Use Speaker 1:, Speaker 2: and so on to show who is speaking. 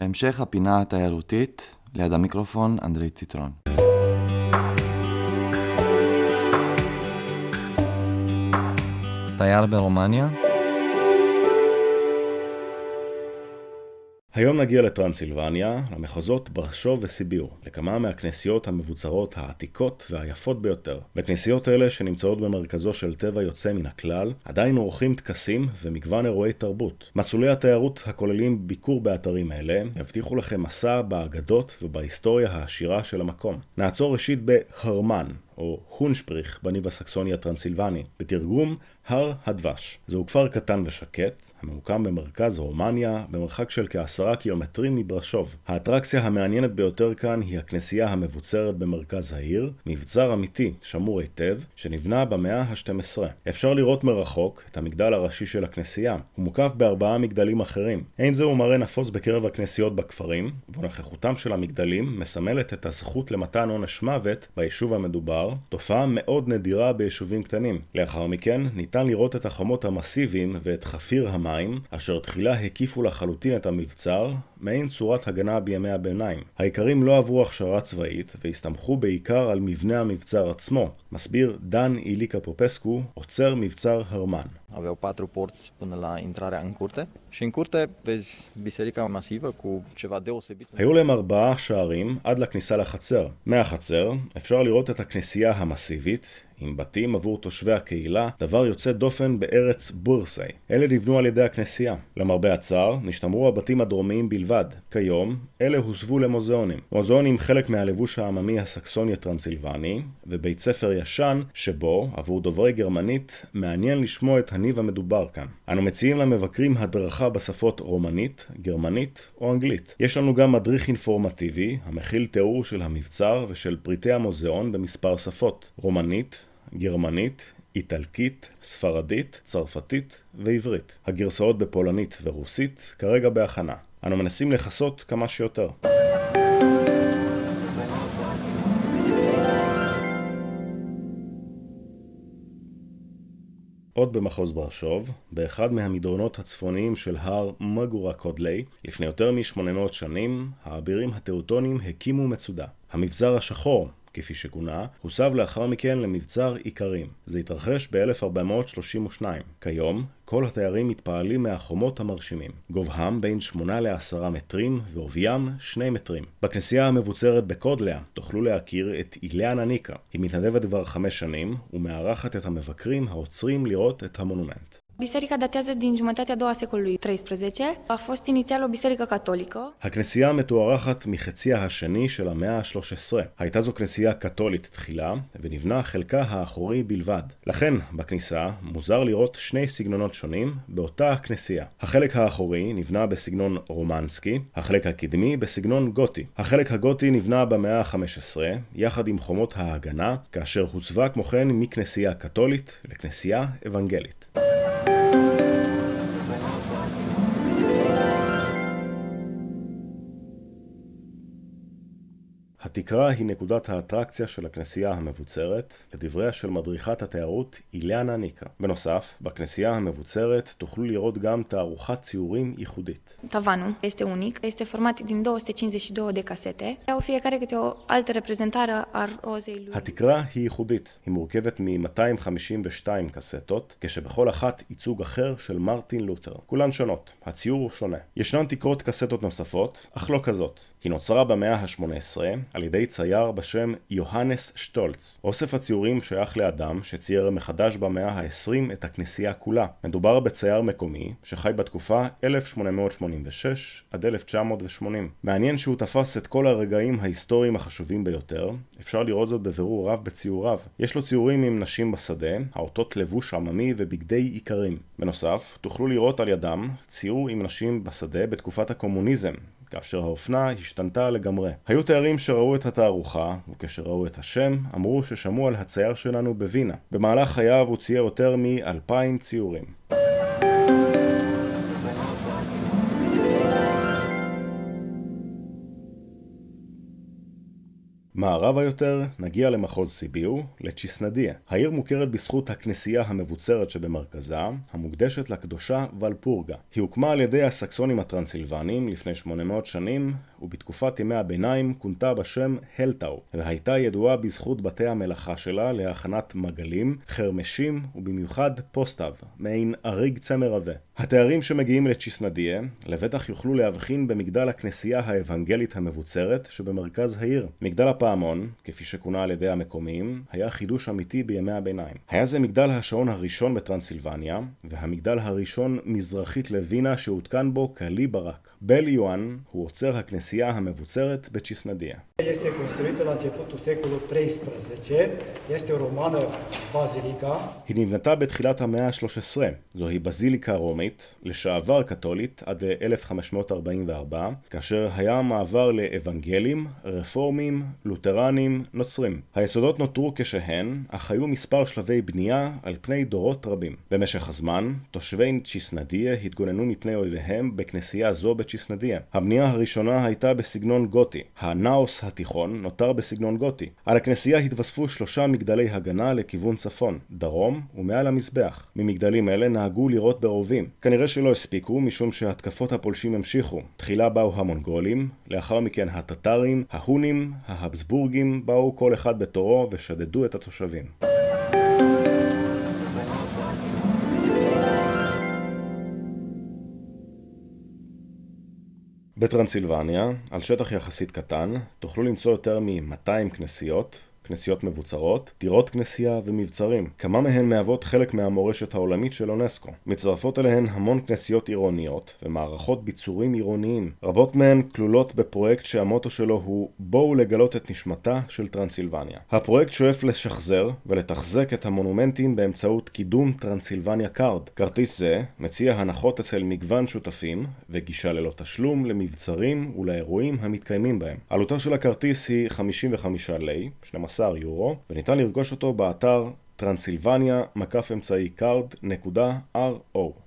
Speaker 1: המשך הפינה התיירותית, ליד המיקרופון אנדרי ציטרון. תייר ברומניה? היום נגיע לטרנסילבניה, למחוזות ברשו וסיביר, לכמה מהכנסיות המבוצרות העתיקות והיפות ביותר. בכנסיות אלה, שנמצאות במרכזו של טבע יוצא מן הכלל, עדיין עורכים טקסים ומגוון אירועי תרבות. מסלולי התיירות הכוללים ביקור באתרים אלה, יבטיחו לכם מסע באגדות ובהיסטוריה העשירה של המקום. נעצור ראשית בהרמן, או חונשפריך בניב הסקסוני הטרנסילבני, בתרגום הר הדבש. זהו כפר קטן ושקט, הממוקם במרכז רומניה, במרחק של כעשרה קילומטרים מברשוב. האטרקציה המעניינת ביותר כאן היא הכנסייה המבוצרת במרכז העיר, מבצר אמיתי, שמור היטב, שנבנה במאה ה-12. אפשר לראות מרחוק את המגדל הראשי של הכנסייה, הוא מוקף בארבעה מגדלים אחרים. אין זהו מראה נפוץ בקרב הכנסיות בכפרים, ונוכחותם של המגדלים מסמלת את הזכות למתן עונש מוות ביישוב המדובר בעבר, תופעה מאוד נדירה ביישובים קטנים. לאחר מכן, ניתן לראות את החומות המסיביים ואת חפיר המים, אשר תחילה הקיפו לחלוטין את המבצר, מעין צורת הגנה בימי הביניים. האיכרים לא עברו הכשרה צבאית, והסתמכו בעיקר על מבנה המבצר עצמו, מסביר דן איליקה פופסקו, עוצר מבצר הרמן. Aveau patru porți până la intrarea în curte și în curte vezi biserica masivă cu ceva deosebit. היו להם ארבעה שערים עד לכניסה לחצר. מהחצר אפשר לראות את הכנסייה המסיבית, עם בתים עבור תושבי הקהילה, דבר יוצא דופן בארץ בורסאי. אלה נבנו על ידי הכנסייה. למרבה הצער, נשתמרו הבתים הדרומיים בלבד. כיום, אלה הוסבו למוזיאונים. מוזיאונים חלק מהלבוש העממי הסקסוני הטרנסילבני, ובית ספר ישן, שבו, עבור דוברי גרמנית, מעניין לשמוע את הניב המדובר כאן. אנו מציעים למבקרים הדרכה בשפות רומנית, גרמנית או אנגלית. יש לנו גם מדריך אינפורמטיבי, המכיל תיאור של המבצר ושל פריטי המוזיאון במספר שפות רומנית, גרמנית, איטלקית, ספרדית, צרפתית ועברית. הגרסאות בפולנית ורוסית כרגע בהכנה. אנו מנסים לכסות כמה שיותר. עוד במחוז ברשוב, באחד מהמדרונות הצפוניים של הר מגורה קודלי, לפני יותר מ-800 שנים, האבירים התאוטונים הקימו מצודה. המבזר השחור, כפי שכונה, הוסב לאחר מכן למבצר איכרים. זה התרחש ב-1432. כיום, כל התיירים מתפעלים מהחומות המרשימים. גובהם בין 8 ל-10 מטרים ועוביים 2 מטרים. בכנסייה המבוצרת בקודליה תוכלו להכיר את איליה נניקה. היא מתנדבת כבר 5 שנים ומארחת את המבקרים העוצרים לראות את המונומנט. biserica datează din jumătatea a doua secolului 13. A fost inițial o biserică catolică. הכנסייה מתוארכת מחציה השני של המאה ה-13. הייתה זו כנסייה קתולית תחילה, ונבנה חלקה האחורי בלבד. לכן, בכניסה, מוזר לראות שני סגנונות שונים באותה הכנסייה. החלק האחורי נבנה בסגנון רומנסקי, החלק הקדמי בסגנון גותי. החלק הגותי נבנה במאה ה-15, יחד עם חומות ההגנה, כאשר הוצבה כמו כן מכנסייה קתולית לכנסייה אוונגלית. התקרה היא נקודת האטרקציה של הכנסייה המבוצרת, לדבריה של מדריכת התיירות אילנה ניקה. בנוסף, בכנסייה המבוצרת תוכלו לראות גם תערוכת ציורים ייחודית. Tavanul este unic, este format din 252 de casete, au fiecare câte o altă reprezentare a התקרה היא ייחודית, היא מורכבת מ-252 קסטות, כשבכל אחת ייצוג אחר של מרטין לותר. כולן שונות, הציור הוא שונה. ישנן תקרות קסטות נוספות, אך לא כזאת. היא נוצרה במאה ה-18 על ידי צייר בשם יוהנס שטולץ. אוסף הציורים שייך לאדם שצייר מחדש במאה ה-20 את הכנסייה כולה. מדובר בצייר מקומי שחי בתקופה 1886 עד 1980. מעניין שהוא תפס את כל הרגעים ההיסטוריים החשובים ביותר, אפשר לראות זאת בבירור רב בציוריו. יש לו ציורים עם נשים בשדה, האותות לבוש עממי ובגדי איכרים. בנוסף, תוכלו לראות על ידם ציור עם נשים בשדה בתקופת הקומוניזם, כאשר האופנה השתנתה לגמרי. היו תיירים שראו את התערוכה, וכשראו את השם, אמרו ששמעו על הצייר שלנו בווינה. במהלך חייו הוא צייר יותר מ-2,000 ציורים. מערבה יותר נגיע למחוז סיביו, לצ'יסנדיה. העיר מוכרת בזכות הכנסייה המבוצרת שבמרכזה, המוקדשת לקדושה ולפורגה. היא הוקמה על ידי הסקסונים הטרנסילבנים לפני 800 שנים, ובתקופת ימי הביניים כונתה בשם הלטאו, והייתה ידועה בזכות בתי המלאכה שלה להכנת מגלים, חרמשים, ובמיוחד פוסטב, מעין אריג צמר עבה. התארים שמגיעים לצ'יסנדיה, לבטח יוכלו להבחין במגדל הכנסייה האבנגלית המבוצרת שבמרכז העיר. מגדל הפ... הפעמון, כפי שכונה על ידי המקומיים, היה חידוש אמיתי בימי הביניים. היה זה מגדל השעון הראשון בטרנסילבניה, והמגדל הראשון מזרחית לווינה שהותקן בו קליע ברק. בל יואן הוא עוצר הכנסייה המבוצרת בצ'יסנדיה. Este construită la începutul secolului 13, este o romană bazilica. היא נבנתה בתחילת המאה ה-13, זוהי בזיליקה רומית, לשעבר קתולית עד 1544, כאשר היה מעבר לאבנגלים, רפורמים, לותרנים, נוצרים. היסודות נותרו כשהן, אך היו מספר שלבי בנייה על פני דורות רבים. במשך הזמן, תושבי צ'יסנדיה התגוננו מפני אויביהם בכנסייה זו בצ'יסנדיה. הבנייה הראשונה הייתה בסגנון גותי, הנאוס התיכון נותר בסגנון גותי. על הכנסייה התווספו שלושה מגדלי הגנה לכיוון צפון, דרום ומעל המזבח. ממגדלים אלה נהגו לירות ברובים. כנראה שלא הספיקו, משום שהתקפות הפולשים המשיכו. תחילה באו המונגולים, לאחר מכן הטטרים, ההונים, ההבסבורגים, באו כל אחד בתורו ושדדו את התושבים. בטרנסילבניה, על שטח יחסית קטן, תוכלו למצוא יותר מ-200 כנסיות, כנסיות מבוצרות, דירות כנסייה ומבצרים. כמה מהן מהוות חלק מהמורשת העולמית של אונסקו. מצטרפות אליהן המון כנסיות עירוניות ומערכות ביצורים עירוניים. רבות מהן כלולות בפרויקט שהמוטו שלו הוא בואו לגלות את נשמתה של טרנסילבניה. הפרויקט שואף לשחזר ולתחזק את המונומנטים באמצעות קידום טרנסילבניה קארד. כרטיס זה מציע הנחות אצל מגוון שותפים וגישה ללא תשלום למבצרים ולאירועים המתקיימים בהם. עלותו של הכרטיס היא 55 לי, 15 יורו, וניתן לרכוש אותו באתר transylvania.co.